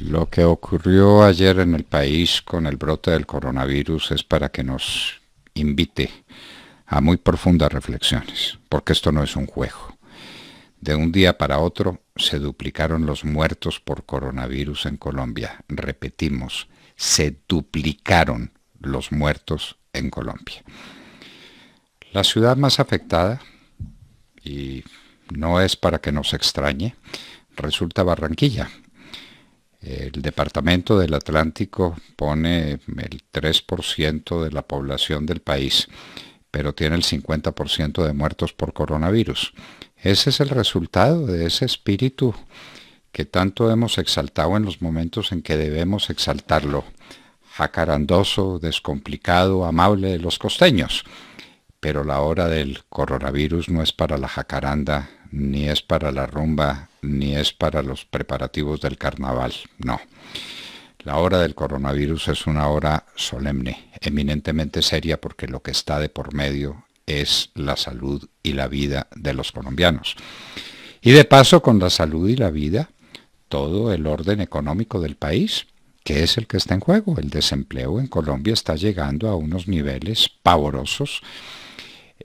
Lo que ocurrió ayer en el país con el brote del coronavirus es para que nos invite a muy profundas reflexiones, porque esto no es un juego. De un día para otro se duplicaron los muertos por coronavirus en Colombia. Repetimos, se duplicaron los muertos en Colombia. La ciudad más afectada, y no es para que nos extrañe, resulta Barranquilla, el Departamento del Atlántico pone el 3% de la población del país, pero tiene el 50% de muertos por coronavirus. Ese es el resultado de ese espíritu que tanto hemos exaltado en los momentos en que debemos exaltarlo. Jacarandoso, descomplicado, amable de los costeños. Pero la hora del coronavirus no es para la jacaranda, ni es para la rumba, ni es para los preparativos del carnaval, no. La hora del coronavirus es una hora solemne, eminentemente seria porque lo que está de por medio es la salud y la vida de los colombianos. Y de paso, con la salud y la vida, todo el orden económico del país, que es el que está en juego. El desempleo en Colombia está llegando a unos niveles pavorosos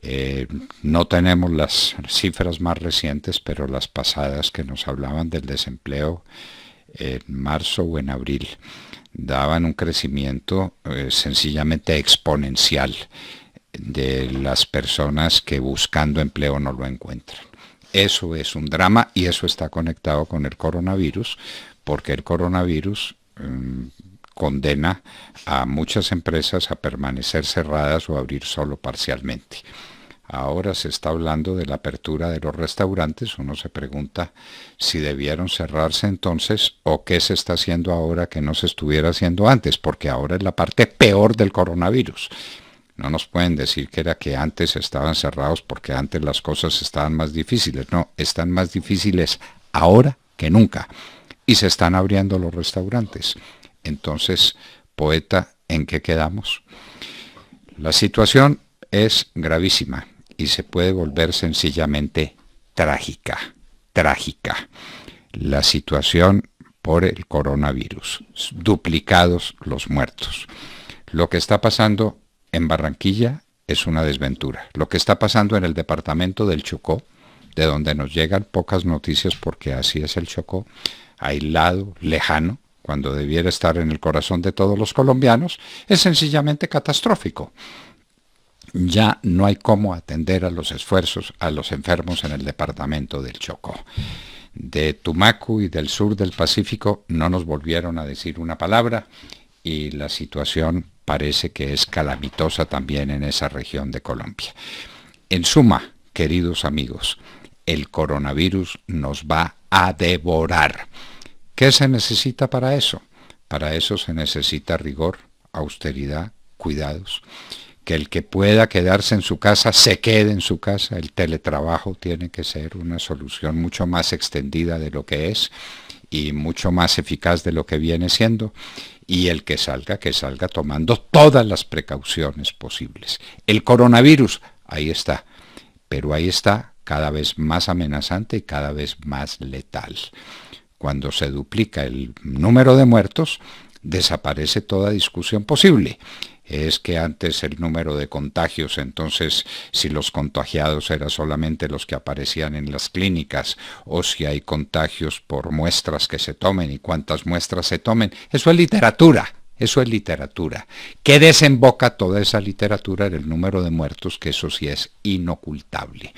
eh, no tenemos las cifras más recientes, pero las pasadas que nos hablaban del desempleo en marzo o en abril daban un crecimiento eh, sencillamente exponencial de las personas que buscando empleo no lo encuentran. Eso es un drama y eso está conectado con el coronavirus, porque el coronavirus, mm, condena a muchas empresas a permanecer cerradas o abrir solo parcialmente. Ahora se está hablando de la apertura de los restaurantes. Uno se pregunta si debieron cerrarse entonces o qué se está haciendo ahora que no se estuviera haciendo antes, porque ahora es la parte peor del coronavirus. No nos pueden decir que era que antes estaban cerrados porque antes las cosas estaban más difíciles. No, están más difíciles ahora que nunca. Y se están abriendo los restaurantes. Entonces, poeta, ¿en qué quedamos? La situación es gravísima y se puede volver sencillamente trágica, trágica. La situación por el coronavirus, duplicados los muertos. Lo que está pasando en Barranquilla es una desventura. Lo que está pasando en el departamento del Chocó, de donde nos llegan pocas noticias porque así es el Chocó, aislado, lejano, cuando debiera estar en el corazón de todos los colombianos, es sencillamente catastrófico. Ya no hay cómo atender a los esfuerzos a los enfermos en el departamento del Chocó. De Tumacu y del sur del Pacífico no nos volvieron a decir una palabra y la situación parece que es calamitosa también en esa región de Colombia. En suma, queridos amigos, el coronavirus nos va a devorar. ¿Qué se necesita para eso? Para eso se necesita rigor, austeridad, cuidados. Que el que pueda quedarse en su casa se quede en su casa. El teletrabajo tiene que ser una solución mucho más extendida de lo que es y mucho más eficaz de lo que viene siendo. Y el que salga, que salga tomando todas las precauciones posibles. El coronavirus, ahí está. Pero ahí está cada vez más amenazante y cada vez más letal. Cuando se duplica el número de muertos, desaparece toda discusión posible. Es que antes el número de contagios, entonces si los contagiados eran solamente los que aparecían en las clínicas o si hay contagios por muestras que se tomen y cuántas muestras se tomen, eso es literatura. Eso es literatura. ¿Qué desemboca toda esa literatura en el número de muertos? Que eso sí es inocultable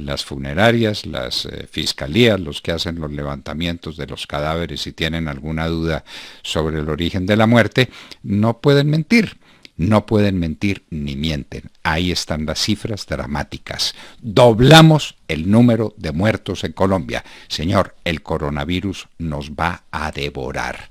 las funerarias, las eh, fiscalías, los que hacen los levantamientos de los cadáveres y tienen alguna duda sobre el origen de la muerte, no pueden mentir. No pueden mentir ni mienten. Ahí están las cifras dramáticas. Doblamos el número de muertos en Colombia. Señor, el coronavirus nos va a devorar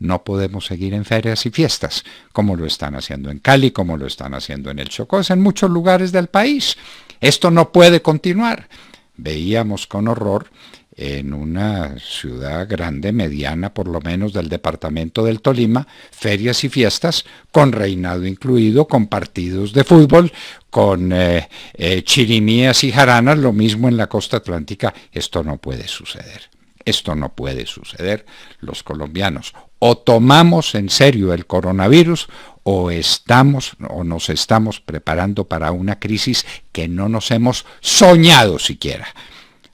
no podemos seguir en ferias y fiestas, como lo están haciendo en Cali, como lo están haciendo en el Chocó, en muchos lugares del país. Esto no puede continuar. Veíamos con horror en una ciudad grande, mediana por lo menos del departamento del Tolima, ferias y fiestas, con reinado incluido, con partidos de fútbol, con eh, eh, chirimías y jaranas, lo mismo en la costa atlántica. Esto no puede suceder. Esto no puede suceder. Los colombianos o tomamos en serio el coronavirus o estamos o nos estamos preparando para una crisis que no nos hemos soñado siquiera.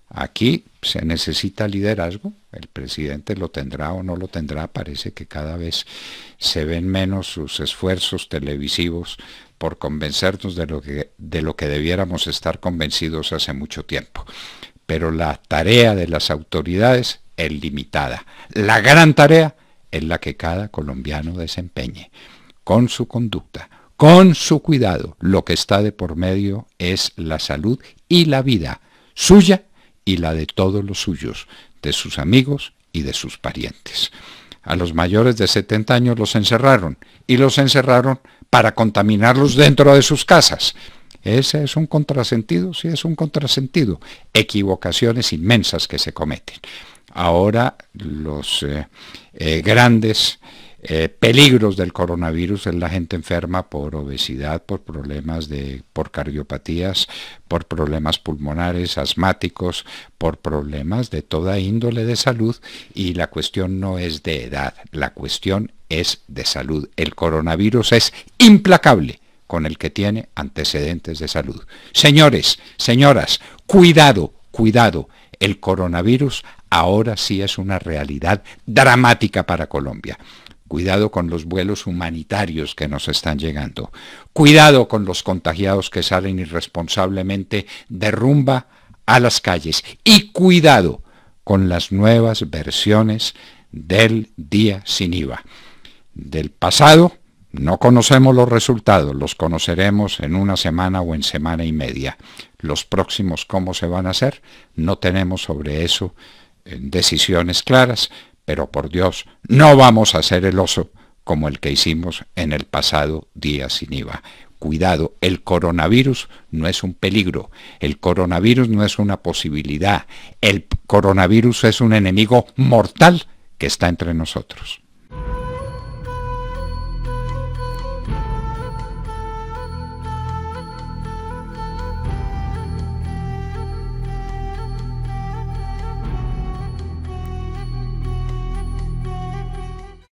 Aquí se necesita liderazgo, el presidente lo tendrá o no lo tendrá, parece que cada vez se ven menos sus esfuerzos televisivos por convencernos de lo que, de lo que debiéramos estar convencidos hace mucho tiempo. Pero la tarea de las autoridades es limitada. La gran tarea es la que cada colombiano desempeñe con su conducta, con su cuidado. Lo que está de por medio es la salud y la vida suya y la de todos los suyos, de sus amigos y de sus parientes. A los mayores de 70 años los encerraron y los encerraron para contaminarlos dentro de sus casas. Ese es un contrasentido, sí es un contrasentido. Equivocaciones inmensas que se cometen. Ahora los eh, eh, grandes eh, peligros del coronavirus en la gente enferma por obesidad, por problemas de, por cardiopatías, por problemas pulmonares, asmáticos, por problemas de toda índole de salud y la cuestión no es de edad, la cuestión es de salud. El coronavirus es implacable con el que tiene antecedentes de salud. Señores, señoras, cuidado, cuidado. El coronavirus ahora sí es una realidad dramática para Colombia. Cuidado con los vuelos humanitarios que nos están llegando. Cuidado con los contagiados que salen irresponsablemente de rumba a las calles. Y cuidado con las nuevas versiones del día sin IVA. Del pasado no conocemos los resultados, los conoceremos en una semana o en semana y media. Los próximos cómo se van a hacer, no tenemos sobre eso eh, decisiones claras, pero por Dios, no vamos a ser el oso como el que hicimos en el pasado día sin IVA. Cuidado, el coronavirus no es un peligro, el coronavirus no es una posibilidad, el coronavirus es un enemigo mortal que está entre nosotros.